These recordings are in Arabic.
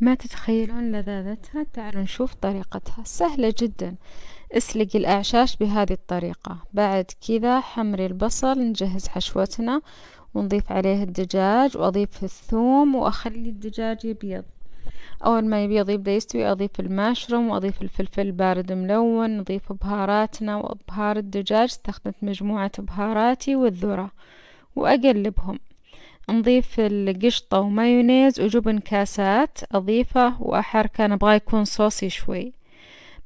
ما تتخيلون لذاذتها تعالوا نشوف طريقتها سهلة جدا اسلقي الأعشاش بهذه الطريقة بعد كذا حمري البصل نجهز حشوتنا ونضيف عليه الدجاج وأضيف الثوم وأخلي الدجاج يبيض أول ما يبيض يبدأ يستوي أضيف الماشروم وأضيف الفلفل البارد ملون نضيف بهاراتنا وأبهار الدجاج استخدمت مجموعة بهاراتي والذرة وأقلبهم نضيف القشطة ومايونيز وجبن كاسات أضيفه وأحركه أنا أبغى يكون صوصي شوي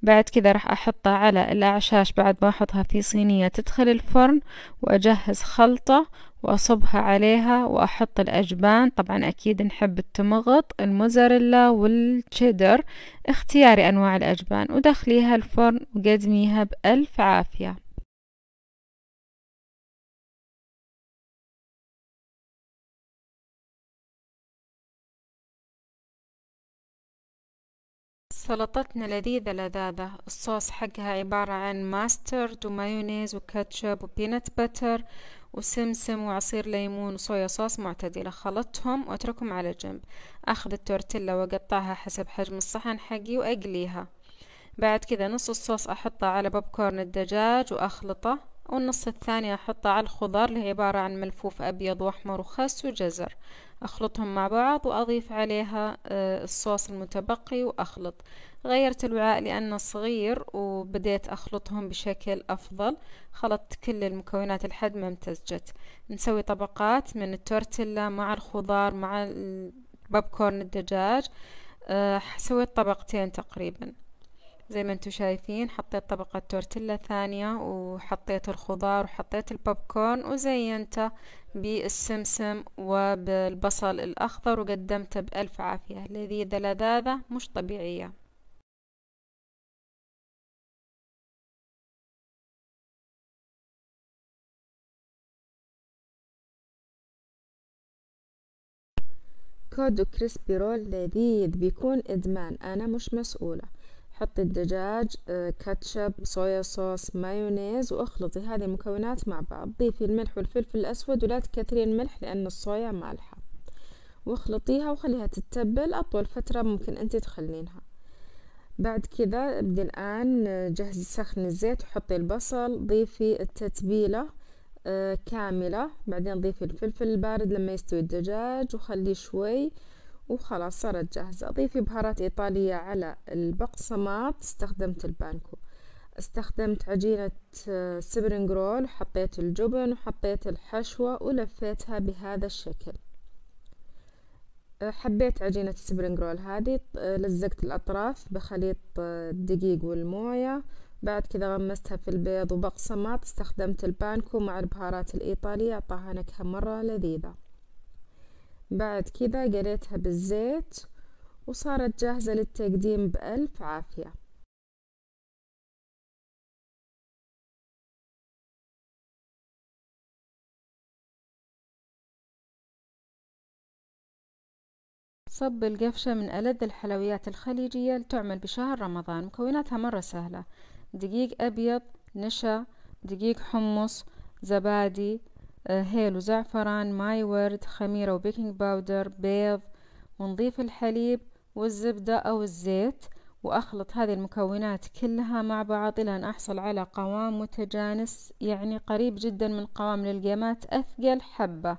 بعد كذا راح أحطه على الأعشاش بعد ما أحطها في صينية تدخل الفرن وأجهز خلطة وأصبها عليها وأحط الأجبان طبعا أكيد نحب التمغط الموزاريلا والشيدر اختياري أنواع الأجبان ودخليها الفرن وقدميها بألف عافية سلطتنا لذيذة لذاذة الصوص حقها عبارة عن ماسترد ومايونيز وكاتشب وبينت بتر وسمسم وعصير ليمون وصويا صوص معتدلة خلطهم واتركهم على جنب اخذ التورتيلا واقطعها حسب حجم الصحن حقي واقليها بعد كذا نص الصوص احطه على بوب كورن الدجاج واخلطه والنص الثاني أحطه على الخضار اللي هي عبارة عن ملفوف أبيض وأحمر وخس وجزر أخلطهم مع بعض وأضيف عليها آه، الصوص المتبقي وأخلط غيرت الوعاء لأنه صغير وبديت أخلطهم بشكل أفضل خلطت كل المكونات لحد ما امتزجت نسوي طبقات من التورتيلا مع الخضار مع البابكورن الدجاج آه، سويت طبقتين تقريبا زي ما انتم شايفين حطيت طبقة تورتيلا ثانية وحطيت الخضار وحطيت البوب كورن وزينته بالسمسم وبالبصل الأخضر وقدمته بألف عافية لذيذة لذاذة مش طبيعية كودو كريسبي رول لذيذ بيكون إدمان أنا مش مسؤولة حطي الدجاج آه، كاتشب صويا صوص مايونيز واخلطي هذه المكونات مع بعض ضيفي الملح والفلفل الأسود ولا تكثرين الملح لأن الصويا مالحة واخلطيها وخليها تتبل أطول فترة ممكن أنت تخلينها بعد كذا ابدي الآن آه، جهزي سخني الزيت وحطي البصل ضيفي التتبيلة آه، كاملة بعدين ضيفي الفلفل البارد لما يستوي الدجاج وخليه شوي وخلاص صارت جاهزة أضيفي بهارات إيطالية على البقسماط استخدمت البانكو استخدمت عجينة آه، سبرينج رول وحطيت الجبن وحطيت الحشوة ولفيتها بهذا الشكل آه، حبيت عجينة السبرينج رول هذه آه، لزقت الأطراف بخليط الدقيق والموية بعد كذا غمستها في البيض وبقسماط استخدمت البانكو مع البهارات الإيطالية أعطاها نكهة مرة لذيذة بعد كده قليتها بالزيت وصارت جاهزة للتقديم بألف عافية صب القفشة من ألذ الحلويات الخليجية لتعمل بشهر رمضان مكوناتها مرة سهلة دقيق أبيض نشا دقيق حمص زبادي آه، هيل وزعفران ماي ورد خميرة وبيكنج باودر بيض ونضيف الحليب والزبدة أو الزيت وأخلط هذه المكونات كلها مع بعض إلى أن أحصل على قوام متجانس يعني قريب جدا من قوام للقيمات أثقل حبة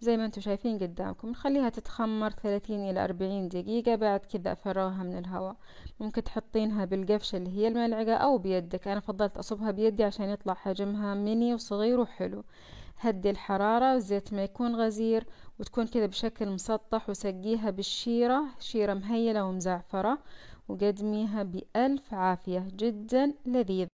زي ما انتم شايفين قدامكم نخليها تتخمر 30 إلى 40 دقيقة بعد كذا أفرغها من الهواء ممكن تحطينها بالقفشة اللي هي الملعقة أو بيدك أنا فضلت أصبها بيدي عشان يطلع حجمها ميني وصغير وحلو هدي الحرارة الزيت ما يكون غزير وتكون كده بشكل مسطح وسقيها بالشيرة شيرة مهيلة ومزعفرة وقدميها بألف عافية جدا لذيذ